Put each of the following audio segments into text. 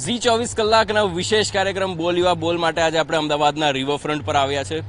ઝી ચોવીસ કલાકના વિશેષ કાર્યક્રમ બોલ યુવા બોલ માટે આજે આપણે અમદાવાદના રિવરફ્રન્ટ પર આવ્યા છે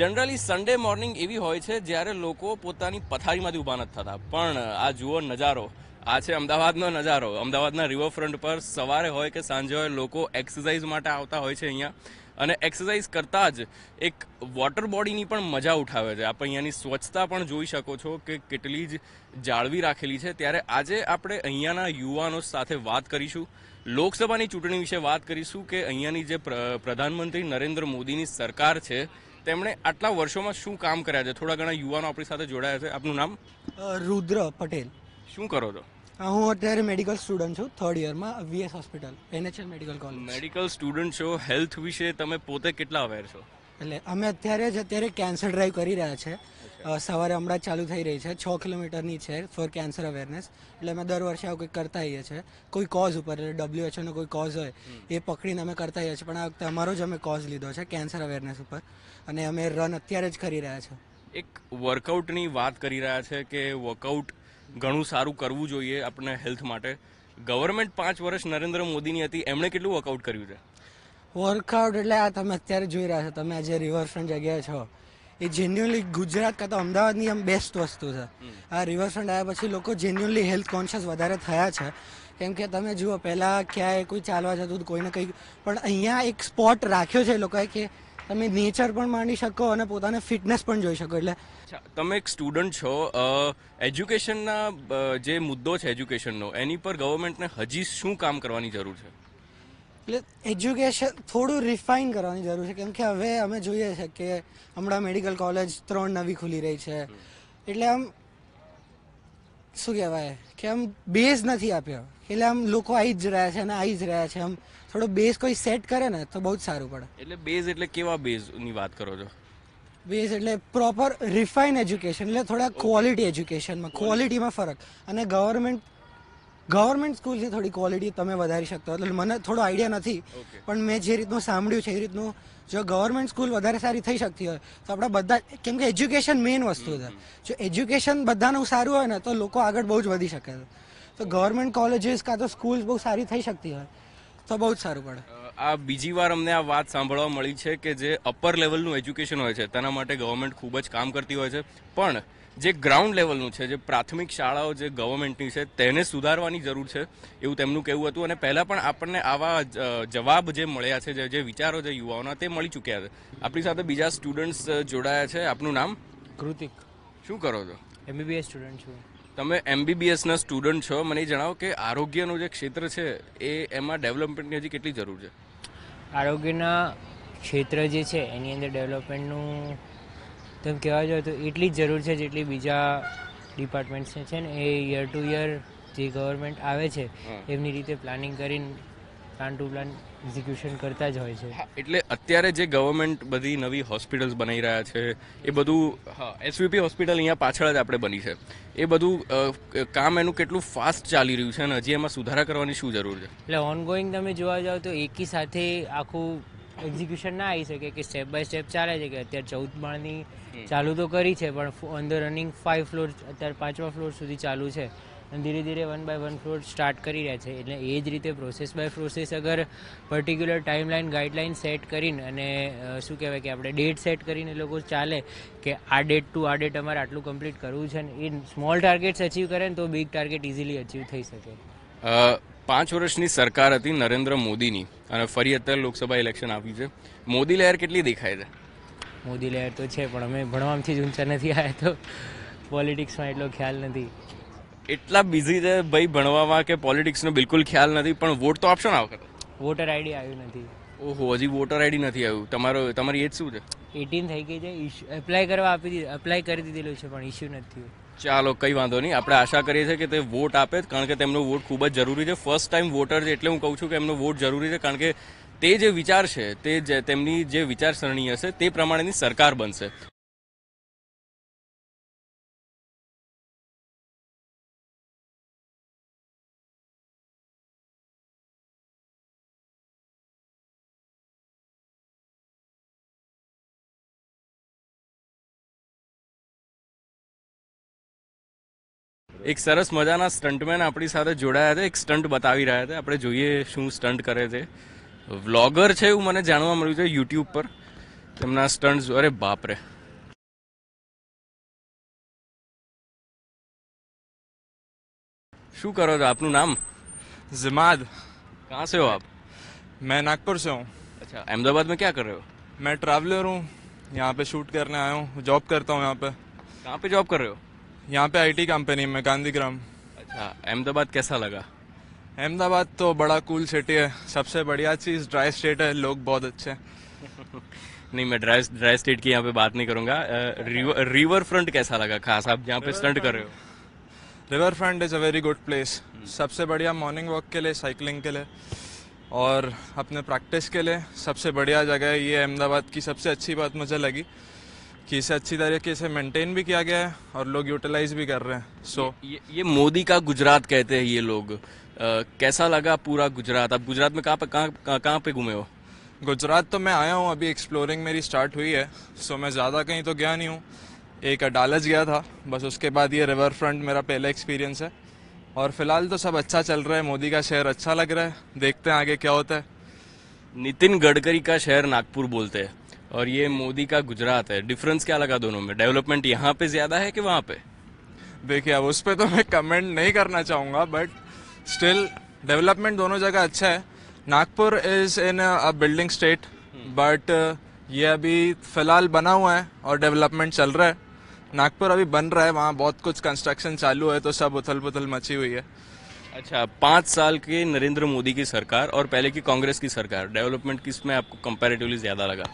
જનરલી સન્ડે મોર્નિંગ એવી હોય છે જ્યારે લોકો પોતાની પથારીમાંથી ઊભા નથી થતા પણ આ જુઓ નજારો આ છે અમદાવાદનો નજારો અમદાવાદના રિવરફ્રન્ટ પર સવારે હોય કે સાંજે હોય લોકો એક્સરસાઇઝ માટે આવતા હોય છે અહીંયા અને એક્સરસાઇઝ કરતાં જ એક વોટર બોડીની પણ મજા ઉઠાવે છે આપણે અહીંયાની સ્વચ્છતા પણ જોઈ શકો છો કે કેટલી જ જાળવી રાખેલી છે ત્યારે આજે આપણે અહીંયાના યુવાનો સાથે વાત કરીશું લોકસભાની ચૂંટણી વિશે વાત કરીશું કે અહીંયાની જે પ્રધાનમંત્રી નરેન્દ્ર મોદીની સરકાર છે તેમણે આટલા વર્ષોમાં શું કામ કર્યા છે થોડા ઘણા યુવાનો આપણી સાથે જોડાયા છે આપનું નામ રુદ્ર પટેલ શું કરો છો હું અત્યારે મેડિકલ સ્ટુડન્ટ છું થર્ડ યરમાં VS hospital NHL medical college medical student છો હેલ્થ વિશે તમે પોતે કેટલા અવેર છો એટલે અમે અત્યારે જ અત્યારે કેન્સર ડ્રાઈવ કરી રહ્યા છે સવારે હમણાં ચાલુ થઈ રહી છે છ કિલોમીટરની છે ફોર કેન્સર અવેરનેસ એટલે અમે દર વર્ષે આવું કંઈક કરતા હોઈએ છીએ કોઈ કોઝ ઉપર એટલે ડબ્લ્યુએચઓનો કોઈ કોઝ હોય એ પકડીને અમે કરતા હોઈએ છીએ પણ આ વખતે અમારો જ અમે કોઝ લીધો છે કેન્સર અવેરનેસ ઉપર અને અમે રન અત્યારે જ કરી રહ્યા છીએ એક વર્કઆઉટની વાત કરી રહ્યા છે કે વર્કઆઉટ ઘણું સારું કરવું જોઈએ આપણે હેલ્થ માટે ગવર્મેન્ટ પાંચ વર્ષ નરેન્દ્ર મોદીની હતી એમણે કેટલું વર્કઆઉટ કર્યું છે વર્કઆઉટ એટલે આ તમે અત્યારે જોઈ રહ્યા છો તમે આજે રિવરફ્રન્ટ જગ્યાએ છો એ જેન્યુઅલી ગુજરાત કાં તો અમદાવાદની આમ બેસ્ટ વસ્તુ છે આ રિવરફ્રન્ટ આવ્યા પછી લોકો જેન્યુઅલી હેલ્થ કોન્શિયસ વધારે થયા છે કેમ કે તમે જુઓ પહેલાં ક્યાંય કોઈ ચાલવા જતું કોઈને કંઈક પણ અહીંયા એક સ્પોટ રાખ્યો છે એ લોકોએ કે તમે નેચર પણ માણી શકો અને પોતાને ફિટનેસ પણ જોઈ શકો એટલે તમે એક સ્ટુડન્ટ છો એજ્યુકેશનના જે મુદ્દો છે એજ્યુકેશનનો એની પર ગવર્મેન્ટને હજી શું કામ કરવાની જરૂર છે એટલે એજ્યુકેશન થોડું રિફાઇન કરવાની જરૂર છે કેમકે હવે અમે જોઈએ છીએ કે હમણાં મેડિકલ કોલેજ ત્રણ નવી ખુલી રહી છે એટલે આમ શું કહેવાય કે આમ બેઝ નથી આપ્યો એટલે આમ લોકો આવી જ રહ્યા છે અને આવી જ રહ્યા છે આમ થોડો બેઝ કોઈ સેટ કરે ને તો બહુ જ સારું પડે એટલે બેઝ એટલે કેવા બેઝની વાત કરો છો બેઝ એટલે પ્રોપર રિફાઇન એજ્યુકેશન એટલે થોડા ક્વોલિટી એજ્યુકેશનમાં ક્વોલિટીમાં ફરક અને ગવર્મેન્ટ ગવર્મેન્ટ સ્કૂલની થોડી ક્વોલિટી તમે વધારી શકતા એટલે મને થોડો આઈડિયા નથી પણ મેં જે રીતનું સાંભળ્યું છે એ રીતનું જો ગવર્મેન્ટ સ્કૂલ વધારે સારી થઈ શકતી હોય તો આપણે બધા કેમ કે એજ્યુકેશન મેઇન વસ્તુ છે જો એજ્યુકેશન બધાનું સારું હોય ને તો લોકો આગળ બહુ જ વધી શકે છે તો ગવર્મેન્ટ કોલેજીસ કાં તો સ્કૂલ્સ બહુ સારી થઈ શકતી હોય તો બહુ જ સારું પડે આ બીજી વાર અમને આ વાત સાંભળવા મળી છે કે જે અપર લેવલનું એજ્યુકેશન હોય છે તેના માટે ગવર્મેન્ટ ખૂબ જ કામ કરતી હોય છે પણ જે ગ્રાઉન્ડ લેવલનું છે જે પ્રાથમિક શાળાઓ જે ગવર્મેન્ટની છે તેને સુધારવાની જરૂર છે એવું તેમનું કહેવું હતું અને પહેલાં પણ આપણને આવા જવાબ જે મળ્યા છે જે જે વિચારો જે યુવાઓના તે મળી ચૂક્યા છે આપણી સાથે બીજા સ્ટુડન્ટ્સ જોડાયા છે આપનું નામ કૃતિક શું કરો છો એમબીબીએસ સ્ટુડન્ટ છું તમે એમબીબીએસના સ્ટુડન્ટ છો મને જણાવો કે આરોગ્યનું જે ક્ષેત્ર છે એ એમાં ડેવલપમેન્ટની હજી કેટલી જરૂર છે આરોગ્યના ક્ષેત્ર જે છે એની અંદર ડેવલપમેન્ટનું તેમ કહેવા જોઈએ તો એટલી જ જરૂર છે જેટલી બીજા ડિપાર્ટમેન્ટ્સ છે ને એ યર ટુ યર જે ગવર્મેન્ટ આવે છે એમની રીતે પ્લાનિંગ કરીને પ્લાન ટુ પ્લાન એક્ઝિક્યુશન કરતા જ હોય છે એટલે અત્યારે જે ગવર્મેન્ટ બધી નવી હોસ્પિટલ્સ બનાવી રહ્યા છે એ બધું હા એસવીપી હોસ્પિટલ અહીંયા પાછળ જ આપણે બની છે એ બધું કામ એનું કેટલું ફાસ્ટ ચાલી રહ્યું છે અને હજી એમાં સુધારા કરવાની શું જરૂર છે એટલે ઓનગોઈંગ તમે જોવા જાઓ તો એકી સાથે આખું એક્ઝિક્યુશન ના આવી શકે કે સ્ટેપ બાય સ્ટેપ ચાલે છે કે અત્યારે ચૌદ માળની ચાલુ તો કરી છે પણ on the running five floor અત્યારે પાંચમા ફ્લોર સુધી ચાલુ છે અને ધીરે ધીરે one by one floor start કરી રહ્યા છે એટલે એ જ રીતે પ્રોસેસ બાય પ્રોસેસ અગર પર્ટિક્યુલર ટાઈમલાઈન ગાઈડલાઈન સેટ કરીને અને શું કહેવાય કે આપણે ડેટ સેટ કરીને લોકો ચાલે કે આ ડેટ ટુ આ ડેટ અમારે આટલું કમ્પ્લીટ કરવું છે અને એ સ્મોલ ટાર્ગેટ્સ અચીવ કરે ને તો બિગ ટાર્ગેટ ઇઝીલી અચીવ થઈ શકે પાંચ વર્ષની સરકાર હતી નરેન્દ્ર મોદીની અને ફરી અત્યારે લોકસભા ઇલેક્શન આવ્યું છે મોદી લહેર કેટલી દેખાય છે મોદી લહેર તો છે પણ અમે ભણવામાંથી જ ઊંચા નથી આવ્યા તો પોલિટિક્સમાં એટલો ખ્યાલ નથી એટલા બિઝી છે ભાઈ ભણવામાં કે પોલિટિક્સનો બિલકુલ ખ્યાલ નથી પણ વોટ તો આપશો ને આ વખતે વોટર આઈડી આવ્યું નથી ઓહો હજી વોટર આઈડી નથી આવ્યું તમારો તમારી એજ શું છે એટીન થઈ ગઈ છે એપ્લાય કરવા આપી દીધી એપ્લાય કરી દીધેલું છે પણ ઇશ્યુ નથી થયું ચાલો કંઈ વાંધો નહીં આપણે આશા કરીએ છીએ કે તે વોટ આપે કારણ કે તેમનો વોટ ખૂબ જ જરૂરી છે ફર્સ્ટ ટાઈમ વોટર છે એટલે હું કહું છું કે એમનો વોટ જરૂરી છે કારણ કે તે જે વિચાર છે તે જે તેમની જે વિચારસરણી હશે તે પ્રમાણેની સરકાર બનશે એક સરસ મજાના સ્ટન્ટમેન આપણી સાથે જોડાયા છે એક સ્ટન્ટ બતાવી રહ્યા છે આપણે જોઈએ શું સ્ટન્ટ કરે છે વ્લોગર છે એવું મને જાણવા મળ્યું છે યુટ્યુબ પર તેમના સ્ટન્ટ અરે બાપરે શું કરો છો આપનું નામ जिमाद कहाँ से हो आप मैं नागपुर से हूँ अच्छा अहमदाबाद में क्या कर रहे हो मैं ट्रैवलर हूँ यहाँ पे शूट करने आया हूँ जॉब करता हूँ यहाँ पे कहाँ पे जॉब कर रहे हो यहाँ पे आईटी कंपनी में गांधीग्राम अच्छा अहमदाबाद कैसा लगा अहमदाबाद तो बड़ा कूल सिटी है सबसे बढ़िया चीज़ ड्राई स्टेट है लोग बहुत अच्छे हैं नहीं मैं ड्राई ड्राई स्टेट की यहाँ पे बात नहीं करूँगा रिवर, रिवर फ्रंट कैसा लगा खास आप जहाँ पे स्टंट कर रहे हो river front is a very good place सबसे बढ़िया मॉर्निंग वॉक के लिए साइकिलिंग के लिए और अपने प्रैक्टिस के लिए सबसे बढ़िया जगह है ये अहमदाबाद की सबसे अच्छी बात मुझे लगी कि इसे अच्छी तरीके से मेंटेन भी किया गया है और लोग यूटिलाइज भी कर रहे हैं सो so, ये, ये मोदी का गुजरात कहते हैं ये लोग आ, कैसा लगा पूरा गुजरात आप गुजरात में कहाँ पे कहाँ कहाँ पे घूमे हो गुजरात तो मैं आया हूँ अभी एक्सप्लोरिंग मेरी स्टार्ट हुई है सो मैं ज़्यादा कहीं तो गया नहीं हूँ एक डालज गया था बस उसके बाद ये रिवर फ्रंट मेरा पहला एक्सपीरियंस है और फिलहाल तो सब अच्छा चल रहा है मोदी का शहर अच्छा लग रहा है देखते हैं आगे क्या होता है नितिन गडकरी का शहर नागपुर बोलते हैं और ये मोदी का गुजरात है डिफरेंस क्या लगा दोनों में डेवलपमेंट यहाँ पे ज्यादा है कि वहाँ पे देखिए अब उस पर तो मैं कमेंट नहीं करना चाहूँगा बट स्टिल डेवलपमेंट दोनों जगह अच्छा है Nagpur is in a building state but ये अभी फिलहाल बना हुआ है और डेवलपमेंट चल रहा है नागपुर अभी बन रहा है वहाँ बहुत कुछ कंस्ट्रक्शन चालू है तो सब उथल पुथल मची हुई है अच्छा पाँच साल के नरेंद्र मोदी की सरकार और पहले की कांग्रेस की सरकार डेवलपमेंट किस में आपको कंपेरेटिवली ज़्यादा लगा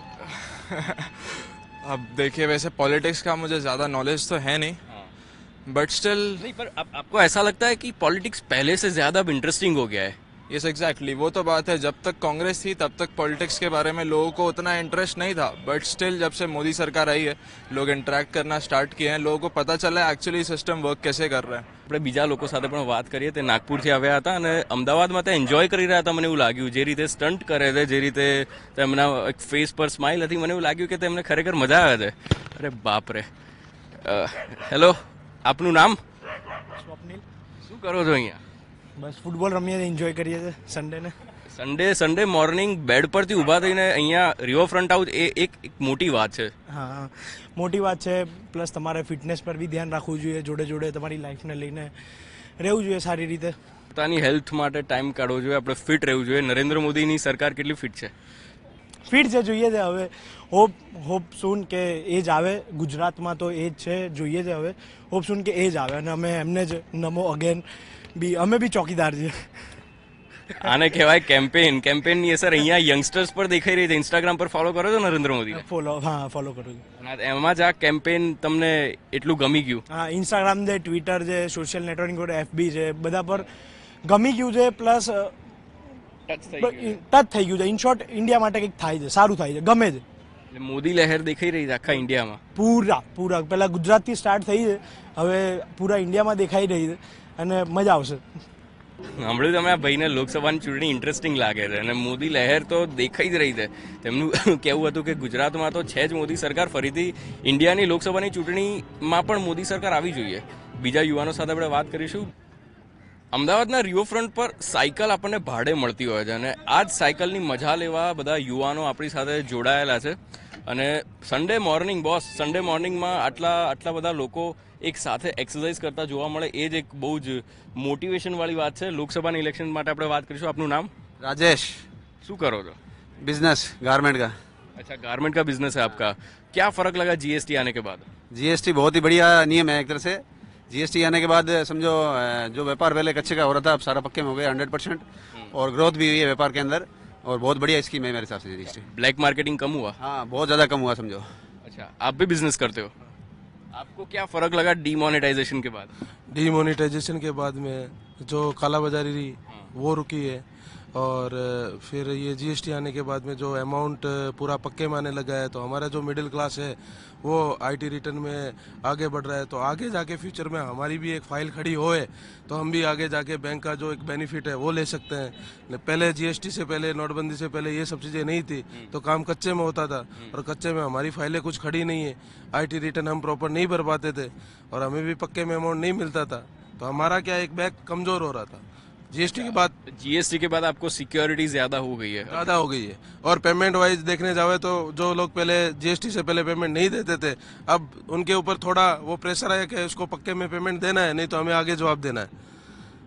अब देखिए वैसे पॉलिटिक्स का मुझे ज़्यादा नॉलेज तो है नहीं बट स्टिल नहीं पर आप, आपको ऐसा लगता है कि पॉलिटिक्स पहले से ज़्यादा अब इंटरेस्टिंग हो गया है यस એક્ઝેક્ટલી વો તો बात है જબ તક कांग्रेस थी तब तक पॉलिटिक्स के बारे में लोगों को उतना इंटरेस्ट नहीं था बट स्टिल जब से मोदी सरकार आई है लोग इंटरेक्ट करना स्टार्ट किए हैं लोगों को पता चला है एक्चुअली सिस्टम वर्क कैसे कर रहा है આપણે બીજા લોકો સાથે પણ વાત કરીએ તે નાગપુરથી આવ્યા હતા અને અમદાવાદમાં તે એન્જોય કરી રહ્યા હતા મને એવું લાગ્યું જે રીતે સ્ટન્ટ કરે છે જે રીતે તેમના ફેસ પર સ્માઇલ હતી મને એવું લાગ્યું કે તેમને ખરેખર મજા આવે છે અરે બાપરે હેલો આપનું નામ સ્વપ્નિલ શું કરો છો અહીંયા બસ ફૂટબોલ રમીએ એન્જોય કરીએ છીએ સન્ડેને સન્ડે સન્ડે મોર્નિંગ બેડ પરથી ઊભા થઈને અહીંયા ફ્રન્ટ આઉટ એ એક એક મોટી વાત છે હા મોટી વાત છે પ્લસ તમારે ફિટનેસ પર બી ધ્યાન રાખવું જોઈએ જોડે જોડે તમારી લાઈફને લઈને રહેવું જોઈએ સારી રીતે પોતાની હેલ્થ માટે ટાઈમ કાઢવો જોઈએ આપણે ફિટ રહેવું જોઈએ નરેન્દ્ર મોદીની સરકાર કેટલી ફિટ છે ફિટ છે જોઈએ છે હવે હોપ હોપ સૂન કે એ જ આવે ગુજરાતમાં તો એ જ છે જોઈએ છે હવે હોપ સૂન કે એ જ આવે અને અમે એમને જ નમો અગેન બી અમે બી ચોકીદાર છીએ આને કહેવાય કેમ્પેન કેમ્પેન ની અસર અહીંયા યંગસ્ટર્સ પર દેખાઈ રહી છે ઇન્સ્ટાગ્રામ પર ફોલો કરો છો નરેન્દ્ર મોદી ફોલો હા ફોલો કરું છું એમાં જ આ કેમ્પેન તમને એટલું ગમી ગયું હા ઇન્સ્ટાગ્રામ છે ટ્વિટર છે સોશિયલ નેટવર્કિંગ એફબી છે બધા પર ગમી ગયું છે પ્લસ ટચ થઈ ગયું છે ઇન શોર્ટ ઇન્ડિયા માટે કંઈક થાય છે સારું થાય છે ગમે છે મોદી લહેર દેખાઈ રહી છે આખા ઇન્ડિયામાં પૂરા પૂરા પહેલાં ગુજરાતથી સ્ટાર્ટ થઈ છે હવે પૂરા ઇન્ડિયામાં દેખાઈ રહી છે અને મજા આવશે સાંભળ્યું તમે આ ભાઈને લોકસભાની ચૂંટણી ઇન્ટરેસ્ટિંગ લાગે છે અને મોદી લહેર તો દેખાઈ જ રહી છે તેમનું કહેવું હતું કે ગુજરાતમાં તો છે જ મોદી સરકાર ફરીથી ઇન્ડિયાની લોકસભાની ચૂંટણીમાં પણ મોદી સરકાર આવી જોઈએ બીજા યુવાનો સાથે આપણે વાત કરીશું અમદાવાદના રિવરફ્રન્ટ પર સાયકલ આપણને ભાડે મળતી હોય છે અને આ જ સાયકલની મજા લેવા બધા યુવાનો આપણી સાથે જોડાયેલા છે અને Sunday morning boss Sunday morning માં આટલા આટલા બધા લોકો એકસાથે એક્સરસાઈઝ કરતા જોવા મળે એ જ એક બહુ જ મોટિવેશન વાળી વાત છે લોકસભા ને ઇલેક્શન માટે આપણે વાત કરીશું આપનું નામ રાજેશ શું કરો છો બિઝનેસ ગાર્મેન્ટ કા اچھا ગાર્મેન્ટ કા બિઝનેસ હે આપકા શું ફરક لگا GST આને કે બાદ GST બહુત હી બઢિયા નિયમ હે એક તરસે GST આને કે બાદ સમજો જો વેપાર વેલે કચ્ચે કા હો રહા થા આપ સરા પક્કે મે હો ગય 100% ઓર groth ભી હી વેપાર કે અંદર और बहुत बढ़िया स्कीम है मेरे हिसाब से ब्लैक मार्केटिंग कम हुआ हाँ बहुत ज़्यादा कम हुआ समझो अच्छा आप भी बिजनेस करते हो आपको क्या फ़र्क लगा डीमोनेटाइजेशन के बाद डीमोनेटाइजेशन के बाद में जो काला बाजारी हाँ। वो रुकी है और फिर ये जीएसटी आने के बाद में जो अमाउंट पूरा पक्के माने लगा है तो हमारा जो मिडिल क्लास है वो आईटी रिटर्न में आगे बढ़ रहा है तो आगे जाके फ्यूचर में हमारी भी एक फाइल खड़ी होए तो हम भी आगे जाके बैंक का जो एक बेनिफिट है वो ले सकते हैं पहले जीएसटी से पहले नोटबंदी से पहले ये सब चीज़ें नहीं थी हम्म। तो काम कच्चे में होता था हम्म। और कच्चे में हमारी फाइलें कुछ खड़ी नहीं है आई रिटर्न हम प्रॉपर नहीं भर पाते थे और हमें भी पक्के में अमाउंट नहीं मिलता था तो हमारा क्या एक बैग कमज़ोर हो रहा था जीएसटी के बाद जीएसटी के बाद आपको सिक्योरिटी ज्यादा हो गई है ज्यादा हो गई है और पेमेंट वाइज देखने जावे तो जो लोग पहले जीएसटी से पहले पेमेंट नहीं देते थे अब उनके ऊपर थोड़ा वो प्रेशर आया कि उसको पक्के में पेमेंट देना है नहीं तो हमें आगे जवाब देना है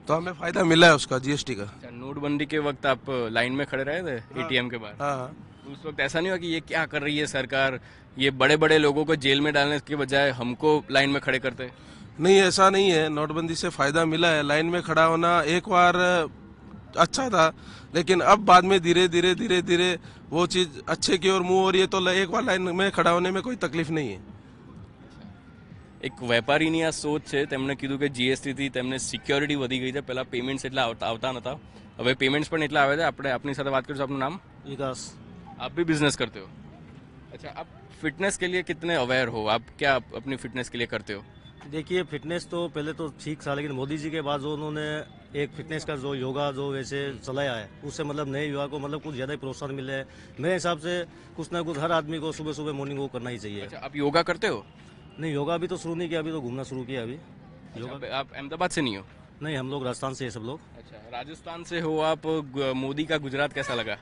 तो हमें फायदा मिला है उसका जीएसटी का अच्छा, नोटबंदी के वक्त आप लाइन में खड़े रहे थे एटीएम हाँ। के बाद हाँ उस वक्त ऐसा नहीं हुआ कि ये क्या कर रही है सरकार ये बड़े बड़े लोगों को जेल में डालने के बजाय हमको लाइन में खड़े करते हैं नहीं ऐसा नहीं है नोटबंदी से फ़ायदा मिला है लाइन में खड़ा होना एक बार अच्छा था लेकिन अब बाद में धीरे धीरे धीरे धीरे वो चीज़ अच्छे की ओर मुंह हो रही है तो एक बार लाइन में खड़ा होने में कोई तकलीफ नहीं है एक व्यापारी આ શોધ છે તેમણે કીધું કે જીએસટીથી તેમને સિક્યોરિટી વધી ગઈ છે પહેલાં પેમેન્ટ્સ એટલા આવતા નહોતા હવે પેમેન્ટ્સ પણ એટલા આવે છે આપણે अपनी साथ बात करूँ आप नाम विकास आप भी बिजनेस करते हो अच्छा आप फिटनेस के लिए कितने अवेयर हो आप क्या अपनी फिटनेस के लिए करते हो देखिए फिटनेस तो पहले तो ठीक था लेकिन मोदी जी के बाद जो उन्होंने एक फिटनेस का जो योगा जो वैसे हम्म। चलाया है उससे मतलब नए युवा को मतलब कुछ ज्यादा ही प्रोत्साहन मिले है मेरे हिसाब से कुछ ना कुछ हर आदमी को सुबह सुबह मॉर्निंग वॉक करना ही चाहिए अच्छा, आप योगा करते हो नहीं योगा अभी तो शुरू नहीं किया अभी तो घूमना शुरू किया अभी अच्छा, योगा आप अहमदाबाद से नहीं हो नहीं हम लोग राजस्थान से है सब लोग अच्छा राजस्थान से हो आप मोदी का गुजरात कैसा लगा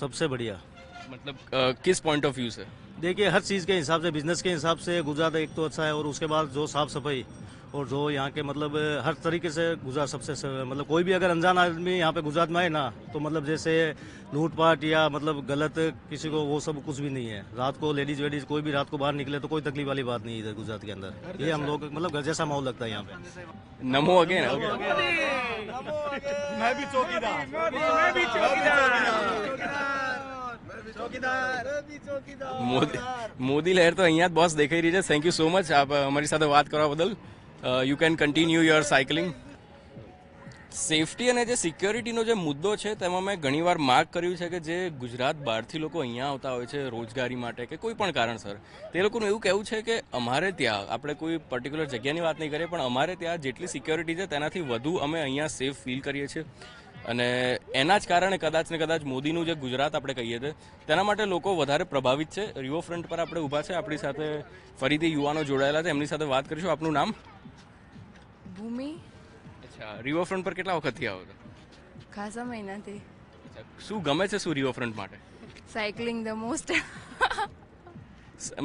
सबसे बढ़िया मतलब किस पॉइंट ऑफ व्यू से देखिए हर चीज़ के हिसाब से बिजनेस के हिसाब से गुजरात एक तो अच्छा है और उसके बाद जो साफ सफाई और जो यहाँ के मतलब हर तरीके से गुजरात सबसे मतलब कोई भी अगर अनजान आदमी यहाँ पे गुजरात में आए ना तो मतलब जैसे लूटपाट या मतलब गलत किसी को वो सब कुछ भी नहीं है रात को लेडीज वेडीज कोई भी रात को बाहर निकले तो कोई तकलीफ वाली बात नहीं इधर गुजरात के अंदर ये हम लोग मतलब घर जैसा माहौल लगता है यहाँ पे नमो अगेन मैं भी चौकीदार મોદી લહેર તો અહીંયા જ બસ દેખાઈ રહી છે થેન્ક યુ સો મચ આપ અમારી સાથે વાત કરવા બદલ you can continue your cycling safety અને જે સિક્યોરિટીનો જે મુદ્દો છે તેમાં મેં ઘણી વાર માર્ક કર્યું છે કે જે ગુજરાત બહારથી લોકો અહીંયા આવતા હોય છે રોજગારી માટે કે કોઈ પણ કારણસર તે લોકોનું એવું કહેવું છે કે અમારે ત્યાં આપણે કોઈ પર્ટિક્યુલર જગ્યાની વાત નહીં કરીએ પણ અમારે ત્યાં જેટલી સિક્યોરિટી છે તેનાથી વધુ અમે અહીંયા સેફ ફીલ કરીએ છીએ અને એના જ કારણે કદાચ ને કદાચ મોદીનું જે ગુજરાત આપણે કહીએ છીએ તેના માટે લોકો વધારે પ્રભાવિત છે રિવર પર આપણે ઊભા છે આપણી સાથે ફરીથી યુવાનો જોડાયેલા છે એમની સાથે વાત કરીશું આપનું નામ ભૂમિ અચ્છા રિવર પર કેટલા વખતથી આવો છો ખાસા મહિનાથી શું ગમે છે શું રિવર માટે સાયકલિંગ ધ મોસ્ટ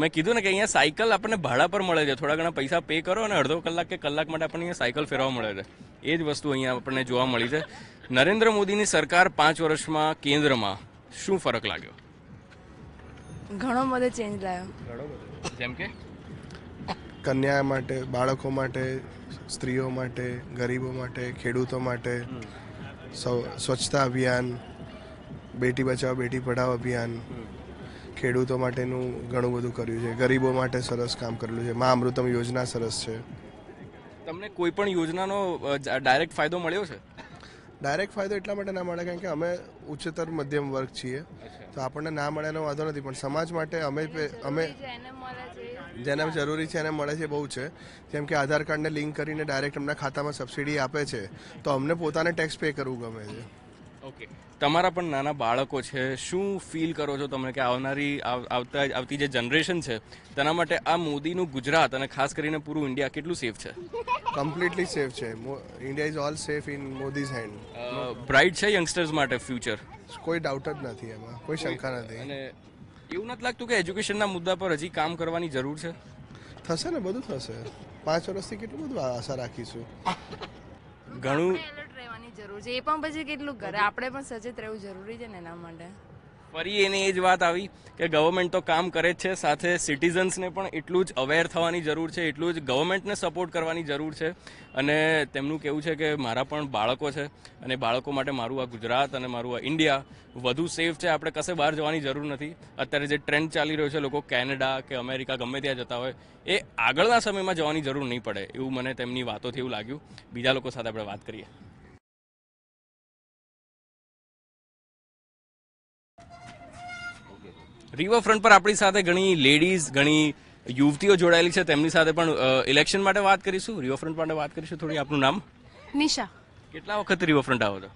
મેં કીધું ને કે અહીંયા સાયકલ આપણને ભાડા પર મળે છે થોડા ઘણા પૈસા પે કરો અને અડધો કલાક કે કલાક માટે આપણને અહીંયા સાયકલ ફેરવા મળે છે એ જ વસ્તુ અહીંયા આપણને જોવા મળી છે નરેન્દ્ર મોદીની સરકાર પાંચ વર્ષમાં કેન્દ્રમાં શું ફરક લાગ્યો ઘણો બધો ચેન્જ લાવ્યો જેમ કે કન્યા માટે બાળકો માટે સ્ત્રીઓ માટે ગરીબો માટે ખેડૂતો માટે સૌ સ્વચ્છતા અભિયાન બેટી બચાવો બેટી પઢાઓ અભિયાન ખેડૂતો માટેનું ઘણું બધું કર્યું છે ગરીબો માટે સરસ કામ કરેલું છે મા અમૃતમ યોજના સરસ છે તમને કોઈ પણ યોજનાનો ડાયરેક્ટ ફાયદો મળ્યો છે ડાયરેક્ટ ફાયદો એટલા માટે ના મળે કારણ કે અમે ઉચ્ચતર મધ્યમ વર્ગ છીએ તો આપણને ના મળેનો વાંધો નથી પણ સમાજ માટે અમે અમે જેને જરૂરી છે એને મળે છે બહુ છે જેમ કે આધાર કાર્ડને લિંક કરીને ડાયરેક્ટ અમને ખાતામાં સબસિડી આપે છે તો અમને પોતાને ટેક્સ પે કરવું ગમે છે ઓકે તમારા પણ નાના બાળકો છે શું ફીલ કરો છો તમે કે આવનારી આવતા આવતી જે જનરેશન છે તેના માટે આ મોદીનું ગુજરાત અને ખાસ કરીને પૂરું ઇન્ડિયા કેટલું સેફ છે કમ્પ્લીટલી સેફ છે India is all safe in Modi's hand bright છે યંગસ્ટર્સ માટે ફ્યુચર કોઈ ડાઉટ જ નથી એમાં કોઈ શંકા નથી અને એવું નથી લાગતું કે એજ્યુકેશનના મુદ્દા પર હજી કામ કરવાની જરૂર છે થશે ને બધું થશે પાંચ વર્ષથી કેટલું બધું આશા રાખીશું ઘણું જરૂર છે એ પણ પછી કેટલું કરે આપણે પણ સચેત રહેવું જરૂરી છે ને એના માટે ફરી એની એ જ વાત આવી કે ગવર્મેન્ટ તો કામ કરે જ છે સાથે સિટીઝન્સને પણ એટલું જ અવેર થવાની જરૂર છે એટલું જ ગવર્મેન્ટને સપોર્ટ કરવાની જરૂર છે અને તેમનું કેવું છે કે મારા પણ બાળકો છે અને બાળકો માટે મારું આ ગુજરાત અને મારું આ ઇન્ડિયા વધુ સેફ છે આપણે કશે બહાર જવાની જરૂર નથી અત્યારે જે ટ્રેન્ડ ચાલી રહ્યો છે લોકો કેનેડા કે અમેરિકા ગમે ત્યાં જતા હોય એ આગળના સમયમાં જવાની જરૂર નહીં પડે એવું મને તેમની વાતોથી એવું લાગ્યું બીજા લોકો સાથે આપણે વાત કરીએ રિવરફ્રન્ટ પર આપણી સાથે ઘણી લેડીઝ ઘણી યુવતીઓ જોડાયેલી છે તેમની સાથે પણ ઇલેક્શન માટે વાત કરીશું રિવરફ્રન્ટ માટે વાત કરીશું થોડી આપનું નામ નિશા કેટલા વખત રિવરફ્રન્ટ આવો છો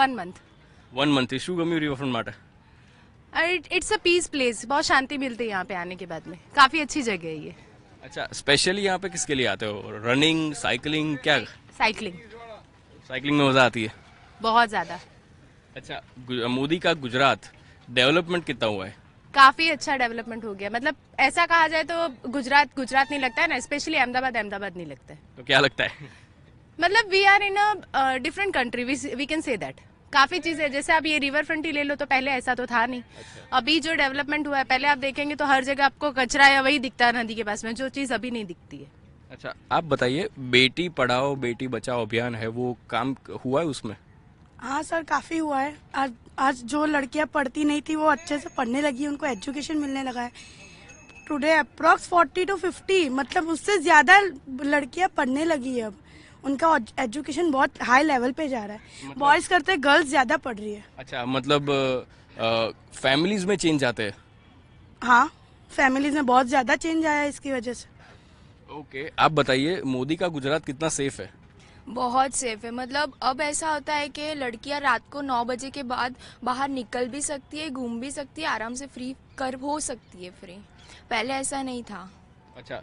વન મંથ વન મંથ મંથથી શું ગમ્યું રિવરફ્રન્ટ માટે इट्स अ पीस प्लेस बहुत शांति मिलती है यहाँ આને કે के बाद में काफी अच्छी जगह है ये अच्छा स्पेशली यहाँ पे किसके लिए आते हो रनिंग साइकिलिंग क्या साइकिलिंग साइकिलिंग में मजा आती है बहुत ज्यादा अच्छा मोदी का गुजरात डेवलपमेंट कितना हुआ काफी अच्छा डेवलपमेंट हो गया मतलब ऐसा कहा जाए तो गुजरात गुजरात नहीं लगता है ना स्पेशली अहमदाबाद अहमदाबाद नहीं लगता है तो क्या लगता है मतलब we are in a different country we can say that काफी चीजें जैसे आप ये रिवर फ्रंट ही ले लो तो पहले ऐसा तो था नहीं अच्छा। अभी जो डेवलपमेंट हुआ है पहले आप देखेंगे तो हर जगह आपको कचरा या वही दिखता है नदी के पास में जो चीज अभी नहीं दिखती है अच्छा आप बताइए बेटी पढ़ाओ बेटी बचाओ अभियान है वो काम हुआ है उसमें हाँ सर काफ़ी हुआ है आज आज जो लड़कियां पढ़ती नहीं थी वो अच्छे से पढ़ने लगी उनको एजुकेशन मिलने लगा है today approx forty to fifty मतलब उससे ज़्यादा लड़कियां पढ़ने लगी है अब उनका एजुकेशन बहुत हाई लेवल पे जा रहा है मतलब... बॉयज़ करते गर्ल्स ज़्यादा पढ़ रही है अच्छा मतलब फैमिलीज में चेंज आते हैं हाँ फैमिलीज में बहुत ज़्यादा चेंज आया इसकी वजह से ओके okay, आप बताइए मोदी का गुजरात कितना सेफ है बहुत सेफ है मतलब अब ऐसा होता है कि लड़कियां रात को नौ बजे के बाद बाहर निकल भी सकती है घूम भी सकती है आराम से फ्री कर हो सकती है फ्री पहले ऐसा नहीं था अच्छा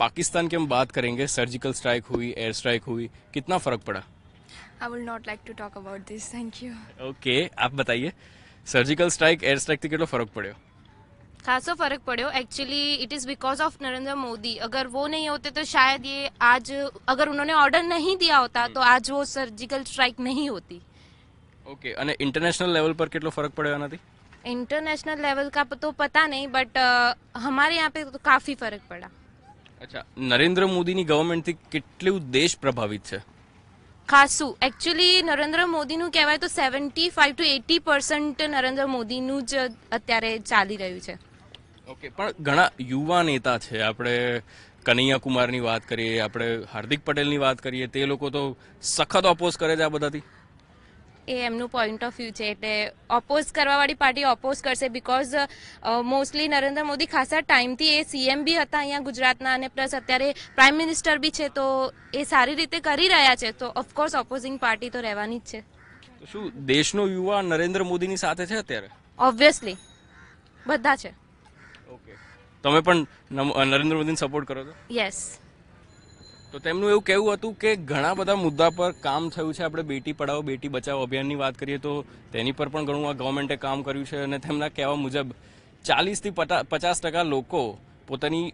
पाकिस्तान की हम बात करेंगे सर्जिकल स्ट्राइक हुई एयर स्ट्राइक हुई कितना फर्क पड़ा I will not like to talk about this thank you okay आप बताइए सर्जिकल स्ट्राइक एयर स्ट्राइक से कितना फर्क पड़े हो ખાસો ફરક પડ્યો actually it is because of Narendra Modi અગર વો નહીં હોતે તો શાયદ એ આજ અગર उन्होंने ઓર્ડર નહીં दिया હોતા તો आज वो सर्जिकल स्ट्राइक नहीं होती ઓકે અને ઇન્ટરનેશનલ લેવલ પર કેટલો ફરક પડ્યો આનાથી ઇન્ટરનેશનલ લેવલ કા તો પતા નહીં બટ हमारे यहाँ પે તો કાફી ફરક पड़ा અચ્છા નરેન્દ્ર મોદીની ગવર્મેન્ટથી કેટલું દેશ પ્રભાવિત છે ખાસું એકચ્યુઅલી નરેન્દ્ર મોદીનું કહેવાય તો seventy five to eighty percent Narendra મોદીનું જ અત્યારે ચાલી રહ્યું છે ઓકે પણ ઘણા યુવા નેતા છે આપણે કનૈયા કુમારની વાત કરીએ આપણે હાર્દિક પટેલની વાત કરીએ તે લોકો તો સખત ઓપોઝ કરે છે આ બધાથી એ એમનું પોઈન્ટ ઓફ વ્યૂ છે એટલે ઓપોઝ કરવાવાળી પાર્ટી ઓપોઝ કરશે બિકોઝ મોસ્ટલી નરેન્દ્ર મોદી ખાસા ટાઈમથી એ સીએમ બી હતા અહીંયા ગુજરાતના અને પ્લસ અત્યારે પ્રાઇમ મિનિસ્ટર બી છે તો એ સારી રીતે કરી રહ્યા છે તો ઓફકોર્સ ઓપોઝિંગ પાર્ટી તો રહેવાની જ છે શું દેશનો યુવા નરેન્દ્ર મોદીની સાથે છે અત્યારે ઓબ્વિયસલી બધા છે તમે પણ નરેન્દ્ર મોદીને સપોર્ટ કરો છો યસ તો તેમનું એવું કહેવું હતું કે ઘણા બધા મુદ્દા પર કામ થયું છે આપણે બેટી પઢાવો બેટી બચાવો અભિયાનની વાત કરીએ તો તેની પર પણ ઘણું આ ગવર્મેન્ટે કામ કર્યું છે અને તેમના કહેવા મુજબ ચાલીસથી પચાસ ટકા લોકો પોતાની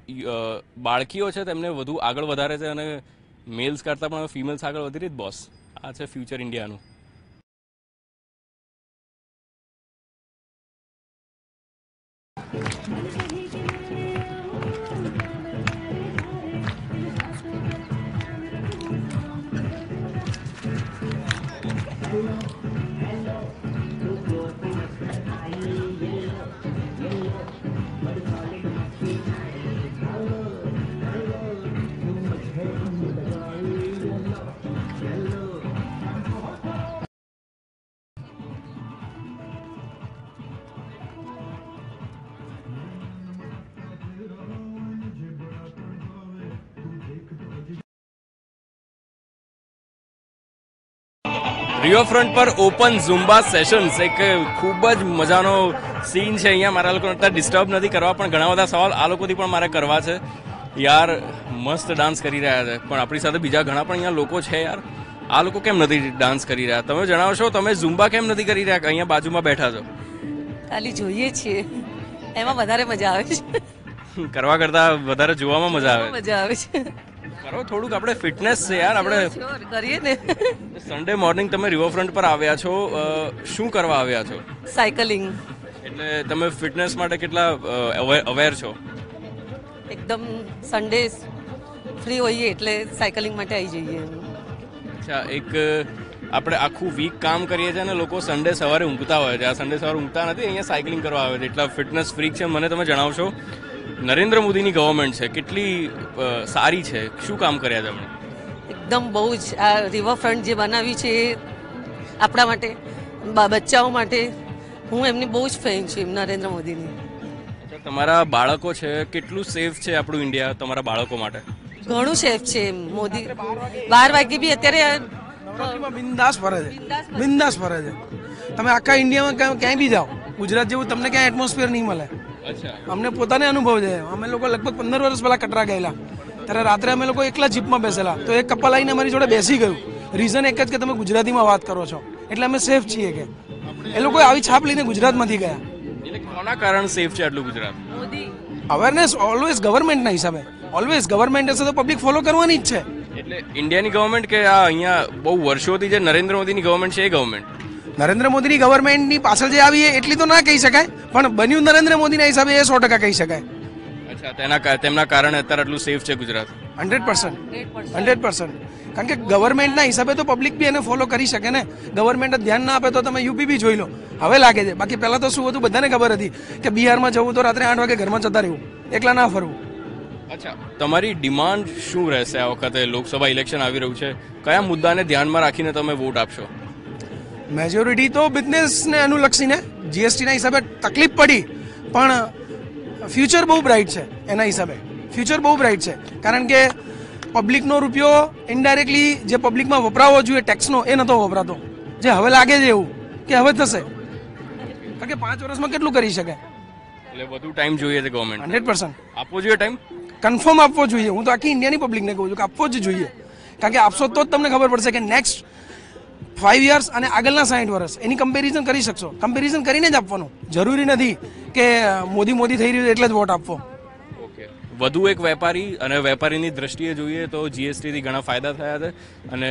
બાળકીઓ છે તેમને વધુ આગળ વધારે છે અને મેલ્સ કરતાં પણ ફિમેલ્સ આગળ વધી રહી બોસ આ છે ફ્યુચર ઇન્ડિયાનું રિવરફ્રન્ટ પર ઓપન ઝુમ્બા સેશન્સ એક ખૂબ જ મજાનો સીન છે અહીંયા મારા લોકોને અત્યારે ડિસ્ટર્બ નથી કરવા પણ ઘણા બધા સવાલ આ લોકોથી પણ મારે કરવા છે યાર મસ્ત ડાન્સ કરી રહ્યા છે પણ આપણી સાથે બીજા ઘણા પણ અહીંયા લોકો છે યાર આ લોકો કેમ નથી ડાન્સ કરી રહ્યા તમે જણાવશો તમે ઝુમ્બા કેમ નથી કરી રહ્યા અહીંયા બાજુમાં બેઠા છો ખાલી જોઈએ છીએ એમાં વધારે મજા આવે છે કરવા કરતાં વધારે જોવામાં મજા આવે મજા આવે છે કરો થોડુંક આપણે ફિટનેસ છે યાર આપણે કરીએ ને સન્ડે મોર્નિંગ તમે રિવરફ્રન્ટ પર આવ્યા છો શું કરવા આવ્યા છો સાયકલિંગ એટલે તમે ફિટનેસ માટે કેટલા અવેર છો એકદમ સન્ડે ફ્રી હોઈએ એટલે સાયકલિંગ માટે આવી જઈએ અચ્છા એક આપણે આખું વીક કામ કરીએ છીએ અને લોકો સન્ડે સવારે ઊંઘતા હોય છે આ સન્ડે સવારે ઊંઘતા નથી અહીંયા સાયકલિંગ કરવા આવે છે એટલા ફિટનેસ ફ્રીક છે મને તમે જણાવશો નરેન્દ્ર મોદીની ગવર્મેન્ટ છે કેટલી સારી છે શું કામ કર્યા તમે એકદમ બહુ જ આ રિવરફ્રન્ટ જે બનાવી છે એ આપણા માટે બચ્ચાઓ માટે હું એમની બહુ જ ફેન છું નરેન્દ્ર મોદીની તમારા બાળકો છે કેટલું સેફ છે આપણું ઇન્ડિયા તમારા બાળકો માટે ઘણું સેફ છે મોદી બાર વાગે બી અત્યારે બિંદાસ ફરે છે બિંદાસ ફરે છે તમે આખા ઇન્ડિયામાં ક્યાંય બી જાઓ ગુજરાત જેવું તમને ક્યાં એટમોસ્ફિયર નહીં મળે અમને પોતાને અનુભવ છે અમે લોકો લગભગ પંદર વર્ષ પહેલાં કટરા ગયેલા ત્યારે રાત્રે અમે લોકો એકલા જીપમાં બેસેલા તો એક કપલ આવીને અમારી જોડે બેસી ગયું રીઝન એક જ કે તમે ગુજરાતીમાં વાત કરો છો એટલે અમે સેફ છીએ કે એ લોકો આવી છાપ લઈને ગુજરાતમાંથી ગયા કોના કારણ સેફ છે આટલું ગુજરાત અવેરનેસ ઓલવેઝ ગવર્મેન્ટના હિસાબે ઓલવેઝ ગવર્મેન્ટ હશે તો પબ્લિક ફોલો કરવાની જ છે એટલે ઇન્ડિયાની ગવર્મેન્ટ કે આ અહીંયા બહુ વર્ષોથી જે નરેન્દ્ર મોદીની ગવર્મેન્ટ છે એ ગવર્મેન્ટ નરેન્દ્ર મોદીની ગવર્મેન્ટની પાછળ જે આવી એટલી તો ના કહી શકાય પણ બન્યું નરેન્દ્ર મોદીના હિસાબે એ સો ટકા કહી શકાય અચ્છા તેના તેમના કારણે અત્યારે એટલું સેફ છે Gujarat hundred percent hundred percent કારણ કે ગવર્મેન્ટના હિસાબે તો પબ્લિક બી એને ફોલો કરી શકે ને ગવર્મેન્ટ ધ્યાન ના આપે તો તમે યુપી બી જોઈ લો હવે લાગે છે બાકી પહેલાં તો શું હતું બધાને ખબર હતી કે બિહારમાં જવું તો રાત્રે આઠ વાગે ઘરમાં જતા રહેવું એકલા ના ફરવું અચ્છા તમારી ડિમાન્ડ શું રહેશે આ વખતે લોકસભા ઇલેક્શન આવી રહ્યું છે કયા મુદ્દાને ધ્યાનમાં રાખીને તમે વોટ આપશો મેજોરિટી તો બિઝનેસને અનુલક્ષીને જીએસટીના હિસાબે તકલીફ પડી પણ ફ્યુચર બહુ બ્રાઇટ છે એના હિસાબે ફ્યુચર બહુ બ્રાઇટ છે કારણ કે પબ્લિકનો રૂપિયો ઇનડાયરેક્ટલી જે પબ્લિકમાં વપરાવો જોઈએ ટેક્સનો એ નહોતો વપરાતો જે હવે લાગે છે એવું કે હવે થશે કારણ કે પાંચ વર્ષમાં કેટલું કરી શકે એટલે વધુ ટાઈમ જોઈએ છે ગવર્મેન્ટ હંડ્રેડ પર્સન્ટ આપવો જોઈએ ટાઈમ કન્ફર્મ આપવો જોઈએ હું તો આખી ઇન્ડિયાની પબ્લિકને કહું છું કે આપવો જ જોઈએ કારણ કે આપશો તો જ તમને ખબર પડશે કે નેક્સ્ટ ફાઇવ યર્સ અને આગળના સાઠ વર્ષ એની કમ્પેરિઝન કરી શકશો કમ્પેરિઝન કરીને જ આપવાનું જરૂરી નથી કે મોદી મોદી થઈ રહ્યું એટલે જ વોટ આપવો વધુ એક વેપારી અને વેપારીની દ્રષ્ટિએ જોઈએ તો જીએસટીથી ઘણા ફાયદા થયા છે અને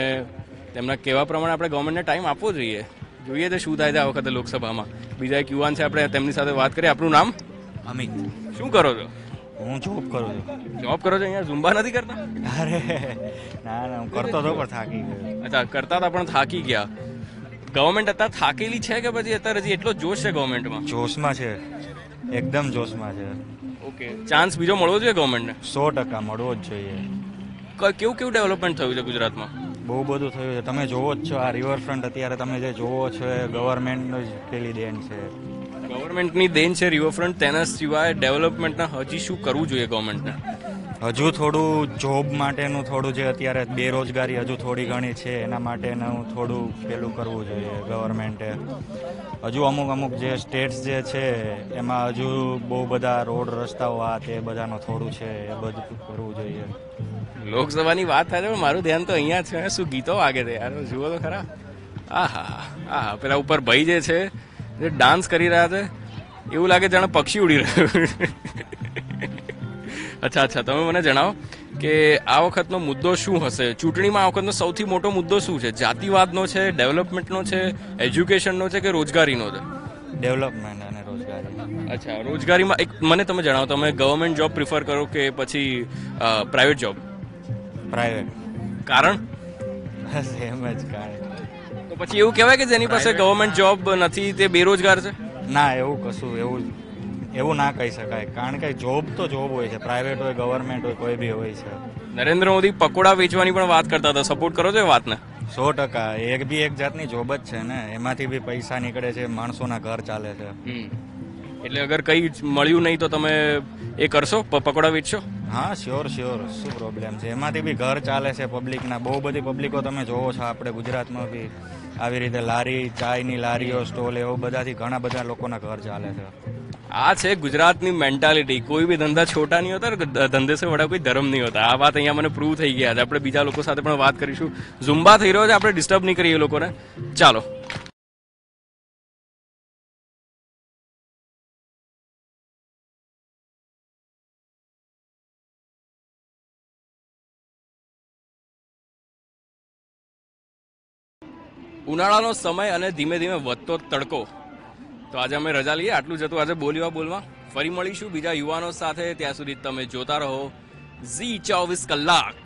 તેમના કેવા પ્રમાણે આપણે ગવર્મેન્ટને ટાઈમ આપવો જોઈએ જોઈએ તો શું થાય છે આ વખતે લોકસભામાં બીજા એક યુવાન છે આપણે તેમની સાથે વાત કરીએ આપણું નામ અમિત શું કરો છો હું જોબ કરું છું જોબ કરો છો અહીંયા ઝુંબા નથી કરતા અરે ના ના હું કરતો હતો પણ થાકી ગયો અચ્છા કરતા હતા પણ થાકી ગયા ગવર્મેન્ટ અત્યારે થાકેલી છે કે પછી અત્યારે હજી એટલો જોશ છે ગવર્મેન્ટમાં જોશમાં છે એકદમ જોશમાં છે ઓકે ચાન્સ બીજો મળવો જોઈએ ગવર્મેન્ટને સો ટકા મળવો જ જોઈએ કેવું કેવું ડેવલપમેન્ટ થયું છે ગુજરાતમાં બહુ બધું થયું છે તમે જોવો જ છો આ રિવરફ્રન્ટ અત્યારે તમે જે જોવો છો એ ગવર્મેન્ટનું જ પેલી દેન છે ગવર્મેન્ટની દેન છે રિવરફ્રન્ટ તેના સિવાય ડેવલપમેન્ટના હજી શું કરવું જોઈએ ગવર્મેન્ટને હજુ થોડું જોબ માટેનું થોડું જે અત્યારે બેરોજગારી હજુ થોડી ઘણી છે એના માટેનું થોડું પેલું કરવું જોઈએ ગવર્મેન્ટે હજુ અમુક અમુક જે સ્ટેટ્સ જે છે એમાં હજુ બહુ બધા રોડ રસ્તાઓ આ તે બધાનું થોડું છે એ બધું કરવું જોઈએ લોકસભાની વાત થાય મારું ધ્યાન તો અહીંયા છે શું ગીતો વાગે છે યાર જુઓ તો ખરા આહા આહા પેલા ઉપર ભાઈ જે છે જે ડાન્સ કરી રહ્યા છે એવું લાગે જાણે પક્ષી ઉડી રહ્યું અચ્છા અચ્છા તમે મને જણાવો કે આ વખતનો મુદ્દો શું હશે ચૂંટણીમાં આ વખતનો સૌથી મોટો મુદ્દો શું છે જાતિવાદનો છે ડેવલપમેન્ટનો છે એજ્યુકેશનનો છે કે રોજગારીનો છે ડેવલપમેન્ટ અને રોજગારી અચ્છા રોજગારીમાં એક મને તમે જણાવો તમે ગવર્મેન્ટ જોબ પ્રિફર કરો કે પછી પ્રાઇવેટ જોબ પ્રાઇવેટ કારણ સેમ જ કારણ પછી એવું કહેવાય કે જેની પાસે ગવર્મેન્ટ જોબ નથી તે બેરોજગાર છે ના એવું કશું એવું એવું ના કહી શકાય કારણ કે જોબ તો જોબ હોય છે પ્રાઇવેટ હોય ગવર્મેન્ટ હોય કોઈ બી હોય છે નરેન્દ્ર મોદી પકોડા વેચવાની પણ વાત કરતા હતા સપોર્ટ કરો છો એ વાતને સો ટકા એક બી એક જાતની જોબ જ છે ને એમાંથી બી પૈસા નીકળે છે માણસોના ઘર ચાલે છે એટલે અગર કઈ મળ્યું નહીં તો તમે એ કરશો પકોડા વેચશો હા શ્યોર શ્યોર શું પ્રોબ્લેમ છે એમાંથી બી ઘર ચાલે છે પબ્લિકના બહુ બધી પબ્લિકો તમે જોવો છો આપણે ગુજરાતમાં બી આવી રીતે લારી ચાયની લારીઓ સ્ટોલ એવો બધાથી ઘણા બધા લોકોના ઘર ચાલે છે આ છે ગુજરાતની મેન્ટાલિટી કોઈ બી ધંધા છોટા નહીં હોતા ધંધે સે વડા કોઈ ધર્મ નહીં હોતા આ વાત અહીંયા મને પ્રૂવ થઈ ગયા છે આપણે બીજા લોકો સાથે પણ વાત કરીશું ઝુંબા થઈ રહ્યો છે આપણે ડિસ્ટર્બ નહીં કરીએ લોકોને ચાલો ઉનાળાનો સમય અને ધીમે ધીમે વધતો તડકો તો આજે અમે રજા લઈએ આટલું જતું આજે બોલવા બોલવા ફરી મળીશું બીજા યુવાનો સાથે ત્યાં સુધી તમે જોતા રહો ઝી ચોવીસ કલાક